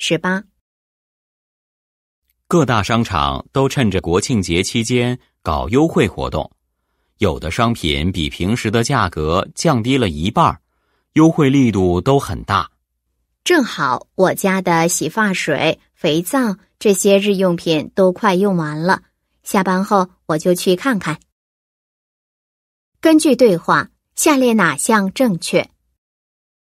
十八，各大商场都趁着国庆节期间搞优惠活动，有的商品比平时的价格降低了一半，优惠力度都很大。正好我家的洗发水、肥皂这些日用品都快用完了，下班后我就去看看。根据对话，下列哪项正确？